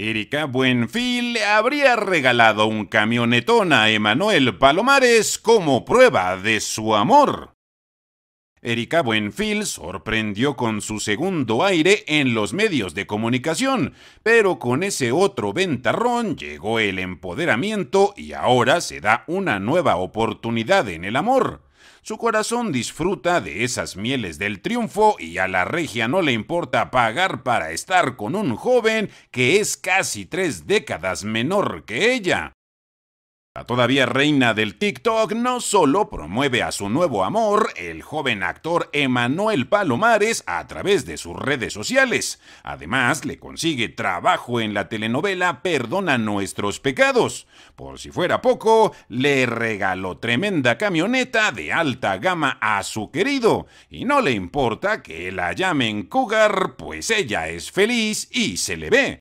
Erika Buenfil le habría regalado un camionetón a Emanuel Palomares como prueba de su amor. Erika Buenfil sorprendió con su segundo aire en los medios de comunicación, pero con ese otro ventarrón llegó el empoderamiento y ahora se da una nueva oportunidad en el amor. Su corazón disfruta de esas mieles del triunfo y a la regia no le importa pagar para estar con un joven que es casi tres décadas menor que ella. La todavía reina del TikTok no solo promueve a su nuevo amor, el joven actor Emanuel Palomares, a través de sus redes sociales, además le consigue trabajo en la telenovela Perdona nuestros pecados. Por si fuera poco, le regaló tremenda camioneta de alta gama a su querido, y no le importa que la llamen Cougar, pues ella es feliz y se le ve.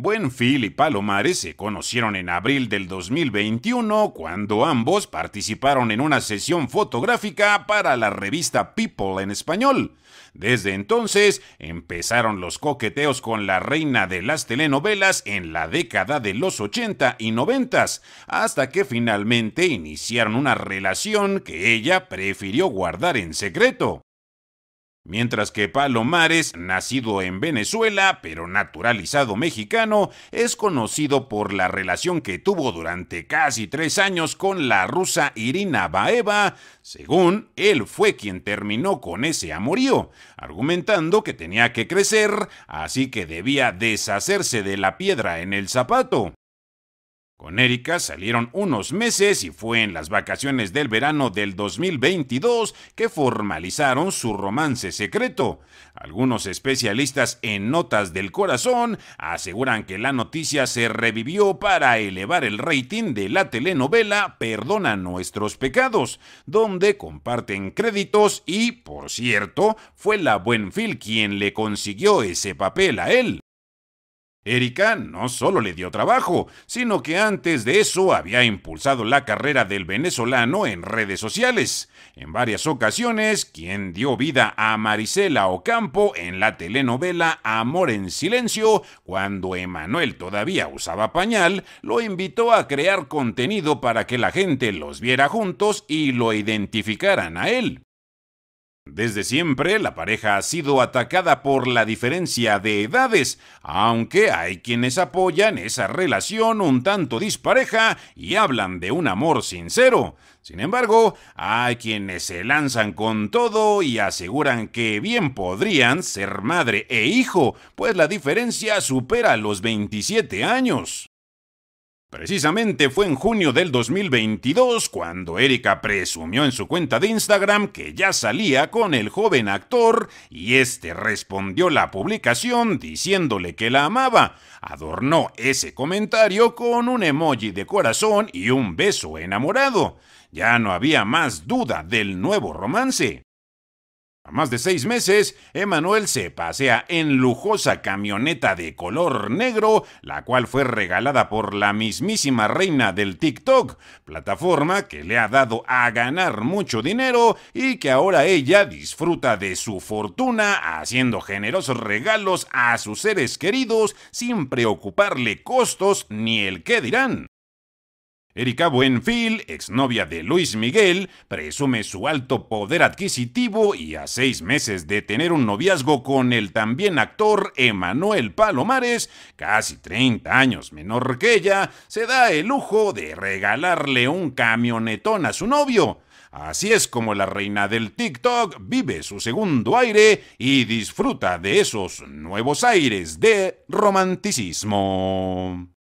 Buenfil y Palomares se conocieron en abril del 2021 cuando ambos participaron en una sesión fotográfica para la revista People en español. Desde entonces empezaron los coqueteos con la reina de las telenovelas en la década de los 80 y 90, hasta que finalmente iniciaron una relación que ella prefirió guardar en secreto. Mientras que Palomares, nacido en Venezuela pero naturalizado mexicano, es conocido por la relación que tuvo durante casi tres años con la rusa Irina Baeva, según él fue quien terminó con ese amorío, argumentando que tenía que crecer, así que debía deshacerse de la piedra en el zapato. Con Erika salieron unos meses y fue en las vacaciones del verano del 2022 que formalizaron su romance secreto. Algunos especialistas en Notas del Corazón aseguran que la noticia se revivió para elevar el rating de la telenovela Perdona nuestros pecados, donde comparten créditos y, por cierto, fue la Buenfil quien le consiguió ese papel a él. Erika no solo le dio trabajo, sino que antes de eso había impulsado la carrera del venezolano en redes sociales. En varias ocasiones, quien dio vida a Marisela Ocampo en la telenovela Amor en Silencio, cuando Emanuel todavía usaba pañal, lo invitó a crear contenido para que la gente los viera juntos y lo identificaran a él. Desde siempre, la pareja ha sido atacada por la diferencia de edades, aunque hay quienes apoyan esa relación un tanto dispareja y hablan de un amor sincero. Sin embargo, hay quienes se lanzan con todo y aseguran que bien podrían ser madre e hijo, pues la diferencia supera los 27 años. Precisamente fue en junio del 2022 cuando Erika presumió en su cuenta de Instagram que ya salía con el joven actor y este respondió la publicación diciéndole que la amaba. Adornó ese comentario con un emoji de corazón y un beso enamorado. Ya no había más duda del nuevo romance más de seis meses, Emanuel se pasea en lujosa camioneta de color negro, la cual fue regalada por la mismísima reina del TikTok, plataforma que le ha dado a ganar mucho dinero y que ahora ella disfruta de su fortuna haciendo generosos regalos a sus seres queridos sin preocuparle costos ni el qué dirán. Erika Buenfil, exnovia de Luis Miguel, presume su alto poder adquisitivo y a seis meses de tener un noviazgo con el también actor Emanuel Palomares, casi 30 años menor que ella, se da el lujo de regalarle un camionetón a su novio. Así es como la reina del TikTok vive su segundo aire y disfruta de esos nuevos aires de romanticismo.